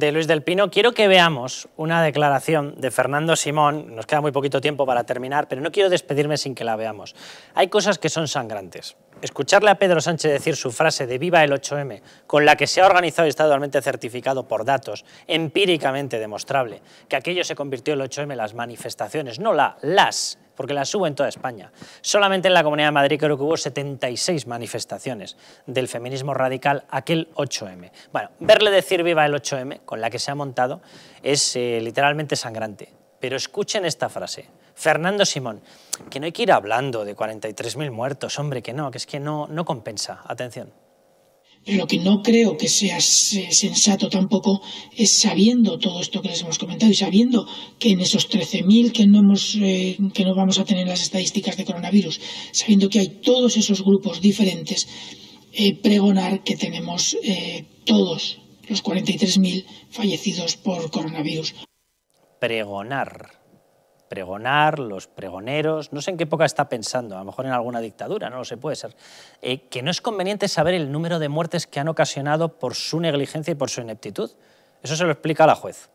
de Luis del Pino, quiero que veamos una declaración de Fernando Simón, nos queda muy poquito tiempo para terminar, pero no quiero despedirme sin que la veamos. Hay cosas que son sangrantes. Escucharle a Pedro Sánchez decir su frase de viva el 8M, con la que se ha organizado y está certificado por datos, empíricamente demostrable, que aquello se convirtió en el 8M, las manifestaciones, no la, las porque las hubo en toda España. Solamente en la Comunidad de Madrid creo que hubo 76 manifestaciones del feminismo radical, aquel 8M. Bueno, verle decir viva el 8M, con la que se ha montado, es eh, literalmente sangrante. Pero escuchen esta frase. Fernando Simón, que no hay que ir hablando de 43.000 muertos, hombre, que no, que es que no, no compensa. Atención. Pero Lo que no creo que sea sensato tampoco es sabiendo todo esto que les hemos comentado y sabiendo que en esos 13.000 que, no hemos, eh, que no vamos a tener las estadísticas de coronavirus, sabiendo que hay todos esos grupos diferentes, eh, pregonar que tenemos eh, todos los 43.000 fallecidos por coronavirus. Pregonar pregonar, los pregoneros, no sé en qué época está pensando, a lo mejor en alguna dictadura, no lo sé, puede ser, eh, que no es conveniente saber el número de muertes que han ocasionado por su negligencia y por su ineptitud. Eso se lo explica a la juez.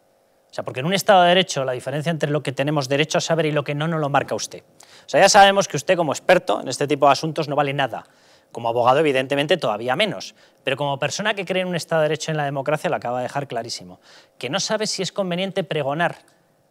O sea, porque en un Estado de Derecho la diferencia entre lo que tenemos derecho a saber y lo que no, no lo marca usted. O sea, ya sabemos que usted como experto en este tipo de asuntos no vale nada. Como abogado, evidentemente, todavía menos. Pero como persona que cree en un Estado de Derecho y en la democracia, lo acaba de dejar clarísimo. Que no sabe si es conveniente pregonar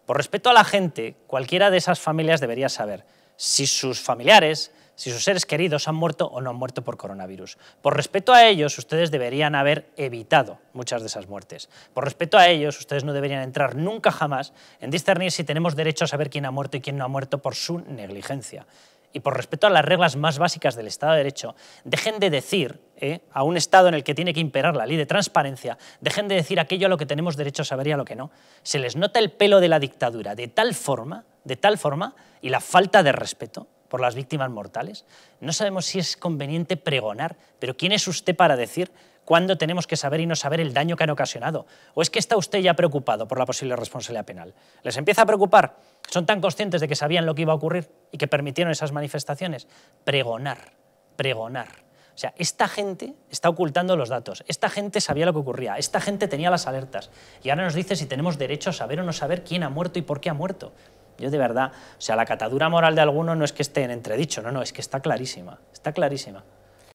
por respeto a la gente, cualquiera de esas familias debería saber si sus familiares, si sus seres queridos han muerto o no han muerto por coronavirus. Por respeto a ellos, ustedes deberían haber evitado muchas de esas muertes. Por respeto a ellos, ustedes no deberían entrar nunca jamás en discernir si tenemos derecho a saber quién ha muerto y quién no ha muerto por su negligencia. Y por respeto a las reglas más básicas del Estado de Derecho, dejen de decir ¿eh? a un Estado en el que tiene que imperar la ley de transparencia, dejen de decir aquello a lo que tenemos derecho a saber y a lo que no. Se les nota el pelo de la dictadura de tal forma, de tal forma, y la falta de respeto por las víctimas mortales. No sabemos si es conveniente pregonar, pero ¿quién es usted para decir cuándo tenemos que saber y no saber el daño que han ocasionado? ¿O es que está usted ya preocupado por la posible responsabilidad penal? ¿Les empieza a preocupar? ¿Son tan conscientes de que sabían lo que iba a ocurrir y que permitieron esas manifestaciones? Pregonar, pregonar. O sea, esta gente está ocultando los datos, esta gente sabía lo que ocurría, esta gente tenía las alertas y ahora nos dice si tenemos derecho a saber o no saber quién ha muerto y por qué ha muerto. Yo de verdad, o sea, la catadura moral de alguno no es que esté en entredicho, no, no, es que está clarísima, está clarísima.